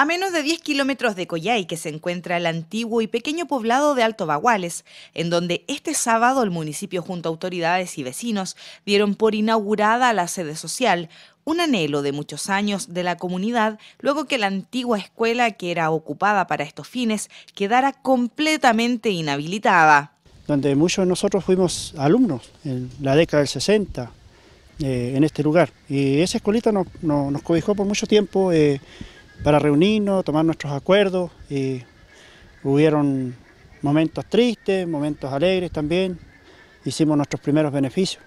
A menos de 10 kilómetros de Coyay que se encuentra el antiguo y pequeño poblado de Alto Baguales, en donde este sábado el municipio junto a autoridades y vecinos dieron por inaugurada la sede social, un anhelo de muchos años de la comunidad luego que la antigua escuela que era ocupada para estos fines quedara completamente inhabilitada. Donde muchos de nosotros fuimos alumnos en la década del 60 eh, en este lugar y esa escuelita nos, cobijó por mucho tiempo. Eh, para reunirnos, tomar nuestros acuerdos y hubieron momentos tristes, momentos alegres también, hicimos nuestros primeros beneficios.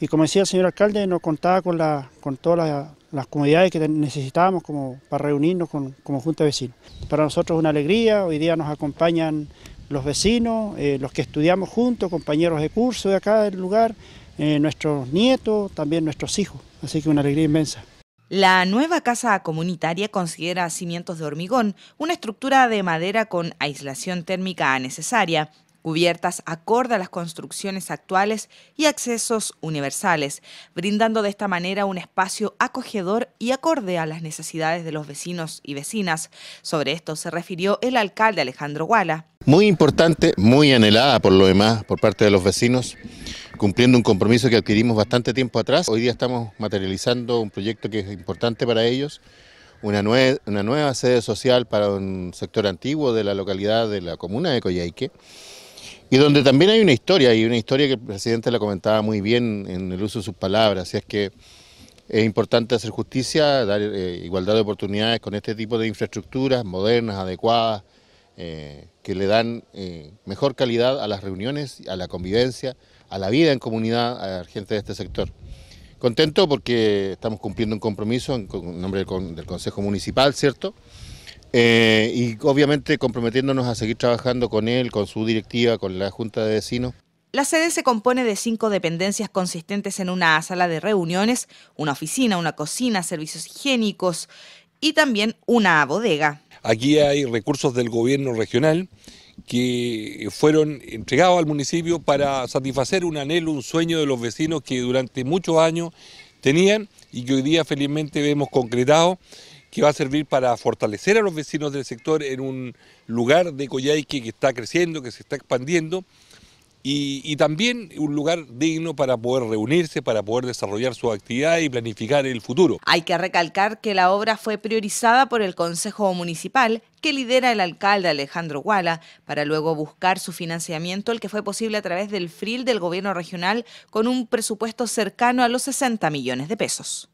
Y como decía el señor alcalde, nos contaba con, la, con todas las, comunidades que necesitábamos como para reunirnos como Junta de Vecinos. Para nosotros es una alegría, hoy día nos acompañan los vecinos, eh, los que estudiamos juntos, compañeros de curso de acá del lugar, eh, nuestros nietos, también nuestros hijos. Así que una alegría inmensa. La nueva casa comunitaria considera cimientos de hormigón, una estructura de madera con aislación térmica necesaria, cubiertas acorde a las construcciones actuales y accesos universales, brindando de esta manera un espacio acogedor y acorde a las necesidades de los vecinos y vecinas. Sobre esto se refirió el alcalde Alejandro Guala. Muy importante, muy anhelada por lo demás por parte de los vecinos cumpliendo un compromiso que adquirimos bastante tiempo atrás. Hoy día estamos materializando un proyecto que es importante para ellos, una, nueva sede social para un sector antiguo de la localidad de la comuna de Coyhaique, y donde también hay una historia, y una historia que el presidente la comentaba muy bien en el uso de sus palabras, y es que es importante hacer justicia, dar eh, igualdad de oportunidades con este tipo de infraestructuras modernas, adecuadas, eh, que le dan eh, mejor calidad a las reuniones, a la convivencia, a la vida en comunidad, a la gente de este sector. Contento porque estamos cumpliendo un compromiso en nombre del, Consejo Municipal, ¿cierto? Eh, y obviamente comprometiéndonos a seguir trabajando con él, con su directiva, con la Junta de Vecinos. La sede se compone de cinco dependencias consistentes en una sala de reuniones, una oficina, una cocina, servicios higiénicos y también una bodega. Aquí hay recursos del gobierno regional que fueron entregados al municipio para satisfacer un anhelo, un sueño de los vecinos que durante muchos años tenían y que hoy día felizmente vemos concretado que va a servir para fortalecer a los vecinos del sector en un lugar de Coyhaique que está creciendo, que se está expandiendo y, también un lugar digno para poder reunirse, para poder desarrollar su actividad y planificar el futuro. Hay que recalcar que la obra fue priorizada por el Consejo Municipal, que lidera el alcalde Alejandro Guala, para luego buscar su financiamiento, el que fue posible a través del FRIL del gobierno regional, con un presupuesto cercano a los 60 millones de pesos.